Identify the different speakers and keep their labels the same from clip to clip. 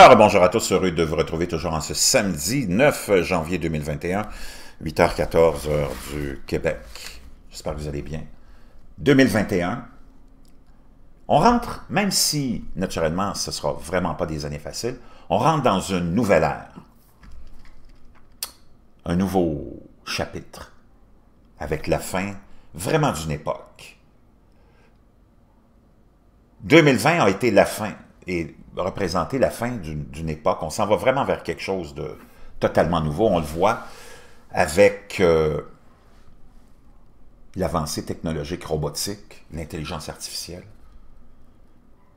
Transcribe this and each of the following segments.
Speaker 1: Alors, bonjour à tous, heureux de vous retrouver toujours en ce samedi 9 janvier 2021, 8h14 heure du Québec. J'espère que vous allez bien. 2021, on rentre, même si naturellement ce ne sera vraiment pas des années faciles, on rentre dans une nouvelle ère, un nouveau chapitre, avec la fin vraiment d'une époque. 2020 a été la fin et représenter la fin d'une époque. On s'en va vraiment vers quelque chose de totalement nouveau. On le voit avec euh, l'avancée technologique robotique, l'intelligence artificielle.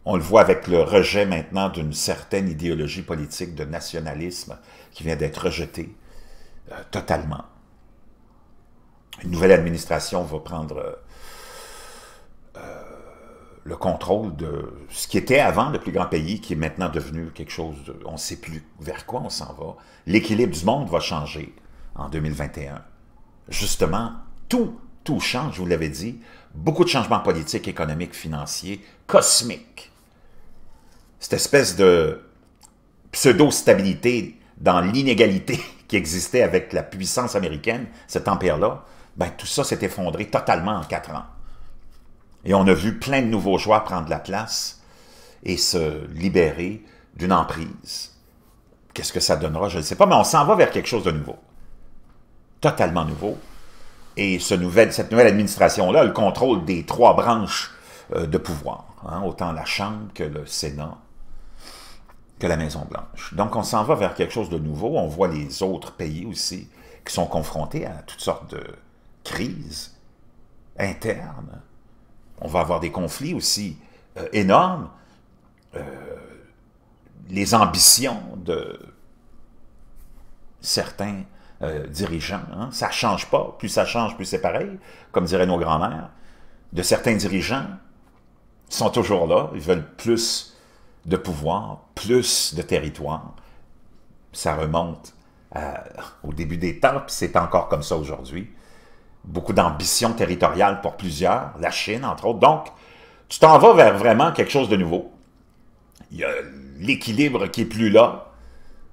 Speaker 1: On le voit avec le rejet maintenant d'une certaine idéologie politique de nationalisme qui vient d'être rejetée euh, totalement. Une nouvelle administration va prendre... Euh, le contrôle de ce qui était avant le plus grand pays, qui est maintenant devenu quelque chose on ne sait plus vers quoi on s'en va. L'équilibre du monde va changer en 2021. Justement, tout, tout change, je vous l'avais dit. Beaucoup de changements politiques, économiques, financiers, cosmiques. Cette espèce de pseudo-stabilité dans l'inégalité qui existait avec la puissance américaine, cet empire-là, ben, tout ça s'est effondré totalement en quatre ans. Et on a vu plein de nouveaux joueurs prendre la place et se libérer d'une emprise. Qu'est-ce que ça donnera, je ne sais pas, mais on s'en va vers quelque chose de nouveau. Totalement nouveau. Et cette nouvelle administration-là, le contrôle des trois branches euh, de pouvoir, hein, autant la Chambre que le Sénat, que la Maison-Blanche. Donc on s'en va vers quelque chose de nouveau. On voit les autres pays aussi qui sont confrontés à toutes sortes de crises internes on va avoir des conflits aussi euh, énormes. Euh, les ambitions de certains euh, dirigeants, hein, ça ne change pas. Plus ça change, plus c'est pareil, comme diraient nos grands-mères. De certains dirigeants sont toujours là, ils veulent plus de pouvoir, plus de territoire. Ça remonte au début des temps, c'est encore comme ça aujourd'hui beaucoup d'ambition territoriale pour plusieurs, la Chine, entre autres. Donc, tu t'en vas vers vraiment quelque chose de nouveau. Il y a l'équilibre qui n'est plus là,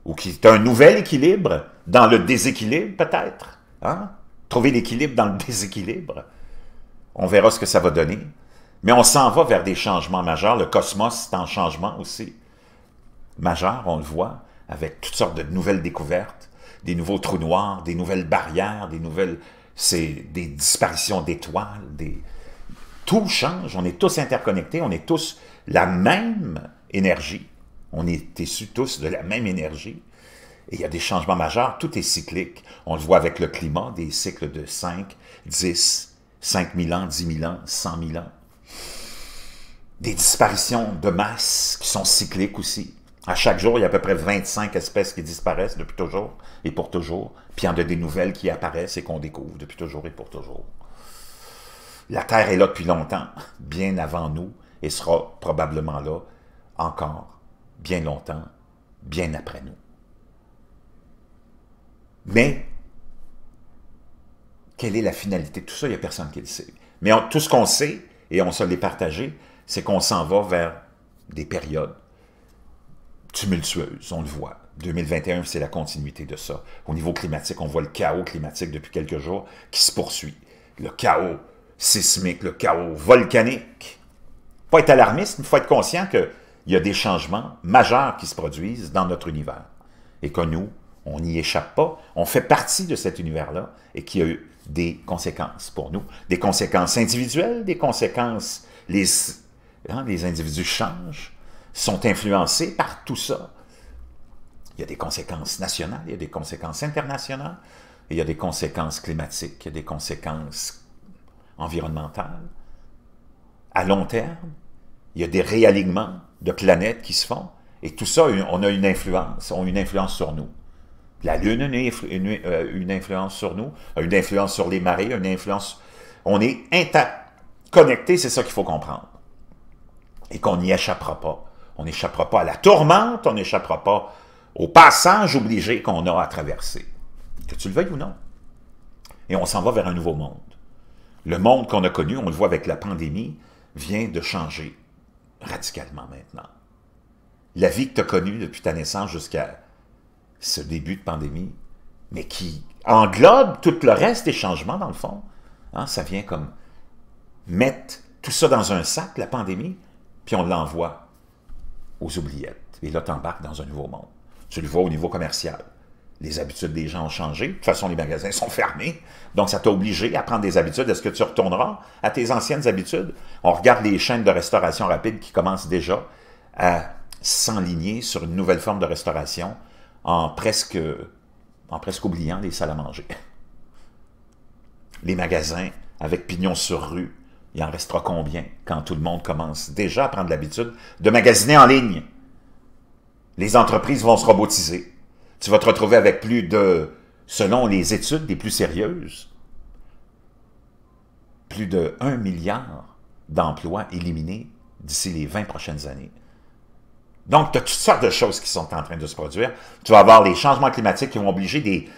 Speaker 1: ou qui est un nouvel équilibre, dans le déséquilibre peut-être. Hein? Trouver l'équilibre dans le déséquilibre. On verra ce que ça va donner. Mais on s'en va vers des changements majeurs. Le cosmos est en changement aussi. Majeur, on le voit, avec toutes sortes de nouvelles découvertes, des nouveaux trous noirs, des nouvelles barrières, des nouvelles c'est des disparitions d'étoiles, des... tout change, on est tous interconnectés, on est tous la même énergie, on est issus tous de la même énergie, et il y a des changements majeurs, tout est cyclique. On le voit avec le climat, des cycles de 5, 10, 5 000 ans, 10 000 ans, 100 000 ans. Des disparitions de masse qui sont cycliques aussi. À chaque jour, il y a à peu près 25 espèces qui disparaissent depuis toujours et pour toujours. Puis il y en a des nouvelles qui apparaissent et qu'on découvre depuis toujours et pour toujours. La Terre est là depuis longtemps, bien avant nous, et sera probablement là encore bien longtemps, bien après nous. Mais, quelle est la finalité? Tout ça, il n'y a personne qui le sait. Mais tout ce qu'on sait, et on se l'est partagé, c'est qu'on s'en va vers des périodes tumultueuse, on le voit. 2021, c'est la continuité de ça. Au niveau climatique, on voit le chaos climatique depuis quelques jours qui se poursuit. Le chaos sismique, le chaos volcanique. Pas être alarmiste, mais faut être conscient qu'il y a des changements majeurs qui se produisent dans notre univers. Et que nous, on n'y échappe pas. On fait partie de cet univers-là et qui a eu des conséquences pour nous. Des conséquences individuelles, des conséquences... Les, hein, les individus changent, sont influencés par tout ça. Il y a des conséquences nationales, il y a des conséquences internationales, il y a des conséquences climatiques, il y a des conséquences environnementales. À long terme, il y a des réalignements de planètes qui se font, et tout ça, on a une influence, on a une influence sur nous. La Lune a euh, une, influence sur nous, a une influence sur les marées, une influence... On est interconnectés, c'est ça qu'il faut comprendre. Et qu'on n'y échappera pas. On n'échappera pas à la tourmente, on n'échappera pas au passage obligé qu'on a à traverser. Que tu le veuilles ou non. Et on s'en va vers un nouveau monde. Le monde qu'on a connu, on le voit avec la pandémie, vient de changer radicalement maintenant. La vie que tu as connue depuis ta naissance jusqu'à ce début de pandémie, mais qui englobe tout le reste des changements dans le fond, hein, ça vient comme mettre tout ça dans un sac, la pandémie, puis on l'envoie aux oubliettes. Et là, tu embarques dans un nouveau monde. Tu le vois au niveau commercial. Les habitudes des gens ont changé. De toute façon, les magasins sont fermés. Donc, ça t'a obligé à prendre des habitudes. Est-ce que tu retourneras à tes anciennes habitudes? On regarde les chaînes de restauration rapide qui commencent déjà à s'enligner sur une nouvelle forme de restauration en presque, en presque oubliant les salles à manger. Les magasins avec pignon sur rue il en restera combien quand tout le monde commence déjà à prendre l'habitude de magasiner en ligne? Les entreprises vont se robotiser. Tu vas te retrouver avec plus de, selon les études les plus sérieuses, plus de 1 milliard d'emplois éliminés d'ici les 20 prochaines années. Donc, tu as toutes sortes de choses qui sont en train de se produire. Tu vas avoir les changements climatiques qui vont obliger des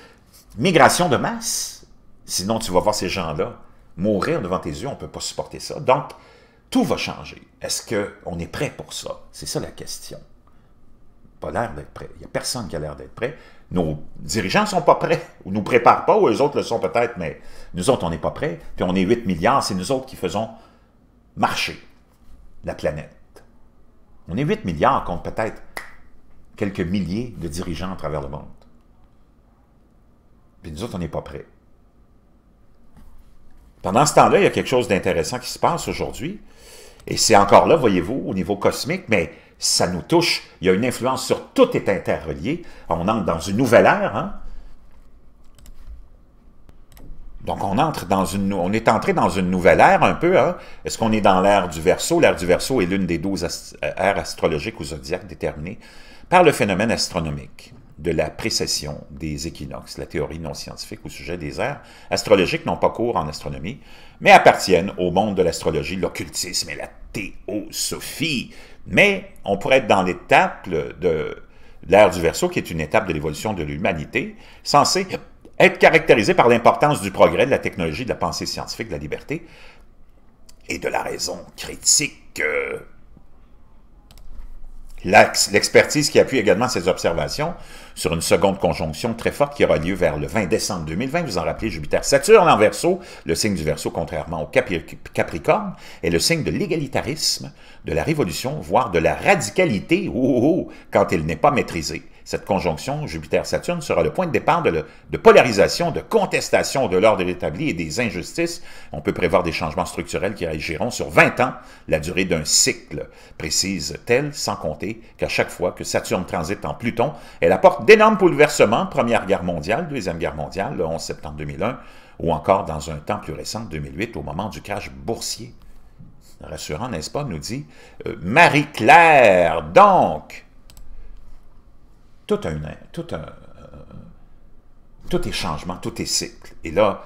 Speaker 1: migrations de masse. Sinon, tu vas voir ces gens-là Mourir devant tes yeux, on ne peut pas supporter ça. Donc, tout va changer. Est-ce qu'on est prêt pour ça? C'est ça la question. Pas l'air d'être prêt. Il n'y a personne qui a l'air d'être prêt. Nos dirigeants ne sont pas prêts, ou nous préparent pas, ou les autres le sont peut-être, mais nous autres, on n'est pas prêts. Puis on est 8 milliards, c'est nous autres qui faisons marcher la planète. On est 8 milliards contre peut-être quelques milliers de dirigeants à travers le monde. Puis nous autres, on n'est pas prêts. Pendant ce temps-là, il y a quelque chose d'intéressant qui se passe aujourd'hui. Et c'est encore là, voyez-vous, au niveau cosmique, mais ça nous touche. Il y a une influence sur tout est interrelié. On entre dans une nouvelle ère. Hein. Donc, on entre dans une, on est entré dans une nouvelle ère un peu. Hein. Est-ce qu'on est dans l'ère du Verseau? L'ère du Verseau est l'une des douze euh, ères astrologiques ou zodiaques déterminées par le phénomène astronomique de la précession des équinoxes, la théorie non scientifique au sujet des airs astrologiques n'ont pas cours en astronomie, mais appartiennent au monde de l'astrologie, l'occultisme et la théosophie. Mais on pourrait être dans l'étape de l'ère du Verseau, qui est une étape de l'évolution de l'humanité, censée être caractérisée par l'importance du progrès, de la technologie, de la pensée scientifique, de la liberté et de la raison critique. Euh, L'expertise qui appuie également ces observations sur une seconde conjonction très forte qui aura lieu vers le 20 décembre 2020. Vous en rappelez, Jupiter. Saturne en verso, le signe du verso, contrairement au Capricorne, est le signe de l'égalitarisme, de la révolution, voire de la radicalité, oh, oh, oh, quand il n'est pas maîtrisé. Cette conjonction Jupiter-Saturne sera le point de départ de, polarisation, de contestation de l'ordre établi et des injustices. On peut prévoir des changements structurels qui agiront sur 20 ans, la durée d'un cycle, précise telle, sans compter qu'à chaque fois que Saturne transite en Pluton, elle apporte d'énormes bouleversements, Première Guerre mondiale, Deuxième Guerre mondiale, le 11 septembre 2001, ou encore dans un temps plus récent, 2008, au moment du crash boursier. Rassurant, n'est-ce pas, nous dit euh, Marie-Claire. Donc, tout un, tout un, euh, tout est changement, tout est cycle. Et là,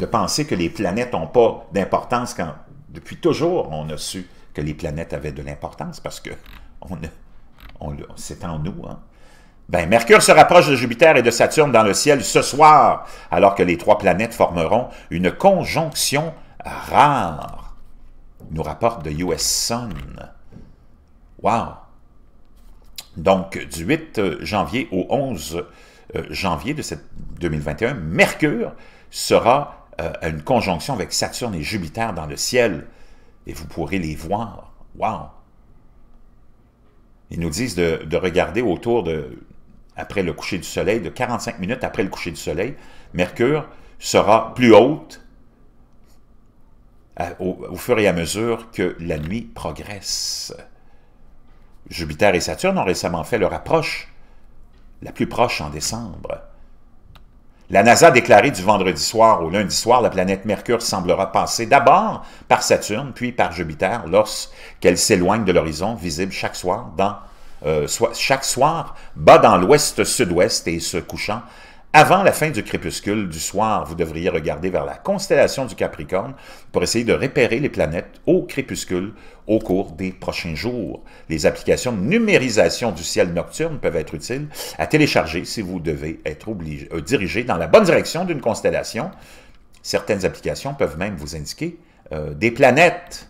Speaker 1: de penser que les planètes n'ont pas d'importance quand depuis toujours on a su que les planètes avaient de l'importance parce que on, c'est en nous. Hein. Ben, Mercure se rapproche de Jupiter et de Saturne dans le ciel ce soir, alors que les trois planètes formeront une conjonction rare, nous rapporte de US Sun. Wow! Donc, du 8 euh, janvier au 11 euh, janvier de 2021, Mercure sera euh, à une conjonction avec Saturne et Jupiter dans le ciel. Et vous pourrez les voir. Wow! Ils nous disent de, regarder autour de, après le coucher du soleil, de 45 minutes après le coucher du soleil, Mercure sera plus haute au fur et à mesure que la nuit progresse. Jupiter et Saturne ont récemment fait leur approche, la plus proche en décembre. La NASA a déclaré du vendredi soir au lundi soir, la planète Mercure semblera passer d'abord par Saturne, puis par Jupiter, lorsqu'elle s'éloigne de l'horizon visible chaque soir, dans, euh, chaque soir bas dans l'ouest-sud-ouest et se couchant avant la fin du crépuscule du soir, vous devriez regarder vers la constellation du Capricorne pour essayer de repérer les planètes au crépuscule au cours des prochains jours. Les applications de numérisation du ciel nocturne peuvent être utiles à télécharger si vous devez être obligé, euh, dirigé dans la bonne direction d'une constellation. Certaines applications peuvent même vous indiquer euh, des planètes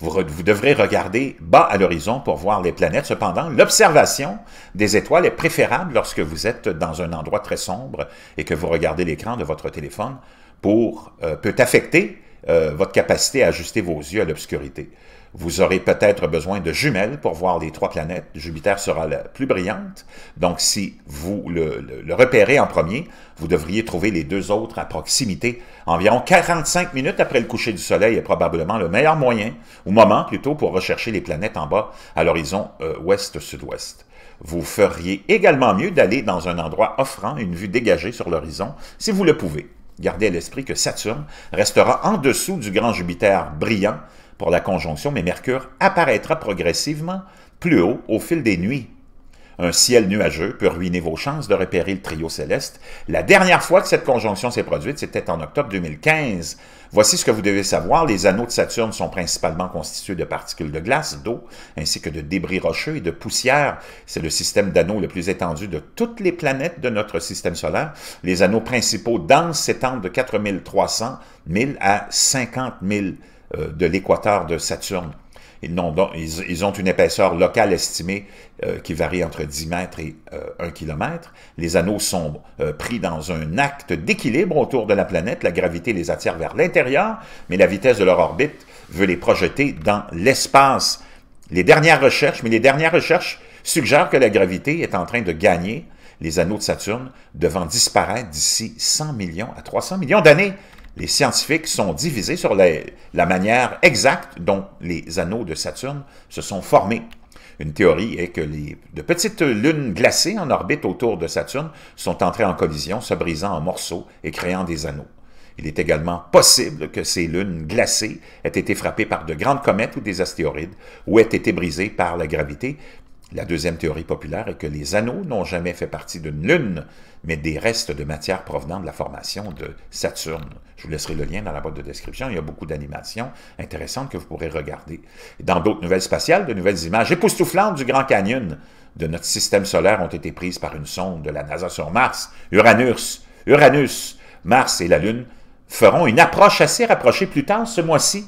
Speaker 1: vous, devrez regarder bas à l'horizon pour voir les planètes. Cependant, l'observation des étoiles est préférable lorsque vous êtes dans un endroit très sombre et que vous regardez l'écran de votre téléphone pour euh, peut affecter euh, votre capacité à ajuster vos yeux à l'obscurité. Vous aurez peut-être besoin de jumelles pour voir les trois planètes. Jupiter sera la plus brillante. Donc, si vous le, repérez en premier, vous devriez trouver les deux autres à proximité. Environ 45 minutes après le coucher du soleil est probablement le meilleur moyen, ou moment plutôt, pour rechercher les planètes en bas à l'horizon euh, ouest-sud-ouest. Vous feriez également mieux d'aller dans un endroit offrant une vue dégagée sur l'horizon, si vous le pouvez. Gardez à l'esprit que Saturne restera en dessous du grand Jupiter brillant pour la conjonction, mais Mercure apparaîtra progressivement plus haut au fil des nuits. Un ciel nuageux peut ruiner vos chances de repérer le trio céleste. La dernière fois que cette conjonction s'est produite, c'était en octobre 2015. Voici ce que vous devez savoir. Les anneaux de Saturne sont principalement constitués de particules de glace, d'eau, ainsi que de débris rocheux et de poussière. C'est le système d'anneaux le plus étendu de toutes les planètes de notre système solaire. Les anneaux principaux denses s'étendent de 4300 000 à 50 000 euh, de l'équateur de Saturne. Ils, ont une épaisseur locale estimée euh, qui varie entre 10 mètres et 1 euh, km. Les anneaux sont euh, pris dans un acte d'équilibre autour de la planète. La gravité les attire vers l'intérieur, mais la vitesse de leur orbite veut les projeter dans l'espace. Les dernières recherches, mais les dernières recherches suggèrent que la gravité est en train de gagner les anneaux de Saturne devant disparaître d'ici 100 millions à 300 millions d'années les scientifiques sont divisés sur la manière exacte dont les anneaux de Saturne se sont formés. Une théorie est que de petites lunes glacées en orbite autour de Saturne sont entrées en collision, se brisant en morceaux et créant des anneaux. Il est également possible que ces lunes glacées aient été frappées par de grandes comètes ou des astéroïdes, ou aient été brisées par la gravité, la deuxième théorie populaire est que les anneaux n'ont jamais fait partie d'une lune, mais des restes de matière provenant de la formation de Saturne. Je vous laisserai le lien dans la boîte de description. Il y a beaucoup d'animations intéressantes que vous pourrez regarder. Dans d'autres nouvelles spatiales, de nouvelles images époustouflantes du Grand Canyon de notre système solaire ont été prises par une sonde de la NASA sur Mars, Uranus, Uranus, Mars et la Lune feront une approche assez rapprochée plus tard ce mois-ci.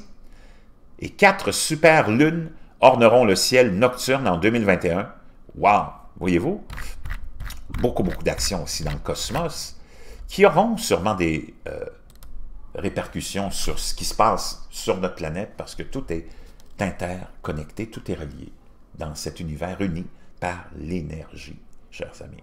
Speaker 1: Et quatre super lunes orneront le ciel nocturne en 2021. Wow! Voyez-vous? Beaucoup, beaucoup d'actions aussi dans le cosmos qui auront sûrement des euh, répercussions sur ce qui se passe sur notre planète parce que tout est interconnecté, tout est relié dans cet univers uni par l'énergie, chers amis.